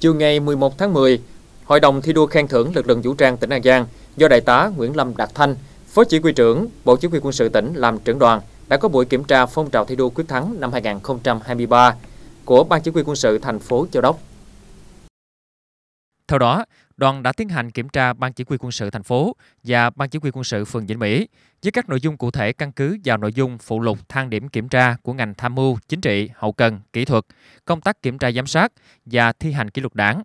Chiều ngày 11 tháng 10, Hội đồng thi đua khen thưởng lực lượng vũ trang tỉnh An Giang do Đại tá Nguyễn Lâm Đạt Thanh, Phó Chỉ huy trưởng Bộ Chỉ huy quân sự tỉnh làm trưởng đoàn đã có buổi kiểm tra phong trào thi đua quyết thắng năm 2023 của Ban Chỉ huy quân sự thành phố Châu Đốc. Theo đó, đoàn đã tiến hành kiểm tra Ban Chỉ huy quân sự thành phố và Ban Chỉ huy quân sự phường Vĩnh Mỹ với các nội dung cụ thể căn cứ vào nội dung phụ lục thang điểm kiểm tra của ngành tham mưu, chính trị, hậu cần, kỹ thuật, công tác kiểm tra giám sát và thi hành kỷ luật đảng.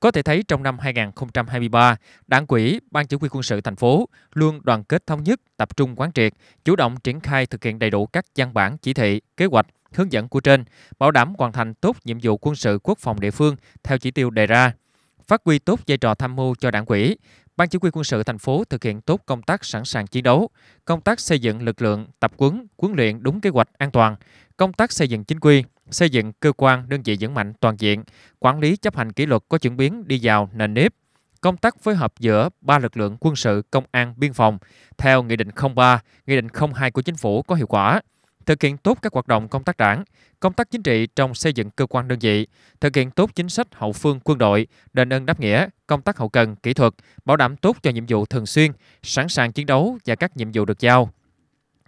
Có thể thấy trong năm 2023, Đảng quỹ, Ban Chỉ huy quân sự thành phố luôn đoàn kết thống nhất, tập trung quán triệt, chủ động triển khai thực hiện đầy đủ các văn bản, chỉ thị, kế hoạch, hướng dẫn của trên, bảo đảm hoàn thành tốt nhiệm vụ quân sự quốc phòng địa phương theo chỉ tiêu đề ra phát huy tốt vai trò tham mưu cho đảng quỹ, Ban chỉ huy quân sự thành phố thực hiện tốt công tác sẵn sàng chiến đấu, công tác xây dựng lực lượng, tập quấn, huấn luyện đúng kế hoạch an toàn, công tác xây dựng chính quy, xây dựng cơ quan đơn vị vững mạnh toàn diện, quản lý chấp hành kỷ luật có chuyển biến đi vào nền nếp, công tác phối hợp giữa ba lực lượng quân sự, công an, biên phòng theo Nghị định 03, Nghị định 02 của Chính phủ có hiệu quả thực hiện tốt các hoạt động công tác đảng, công tác chính trị trong xây dựng cơ quan đơn vị, thực hiện tốt chính sách hậu phương quân đội, đền ơn đáp nghĩa, công tác hậu cần, kỹ thuật, bảo đảm tốt cho nhiệm vụ thường xuyên, sẵn sàng chiến đấu và các nhiệm vụ được giao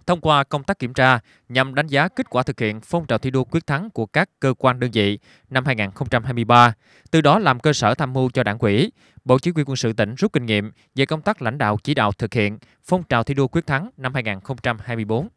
thông qua công tác kiểm tra nhằm đánh giá kết quả thực hiện phong trào thi đua quyết thắng của các cơ quan đơn vị năm 2023, từ đó làm cơ sở tham mưu cho Đảng ủy, Bộ Chỉ huy quân sự tỉnh rút kinh nghiệm về công tác lãnh đạo chỉ đạo thực hiện phong trào thi đua quyết thắng năm 2024.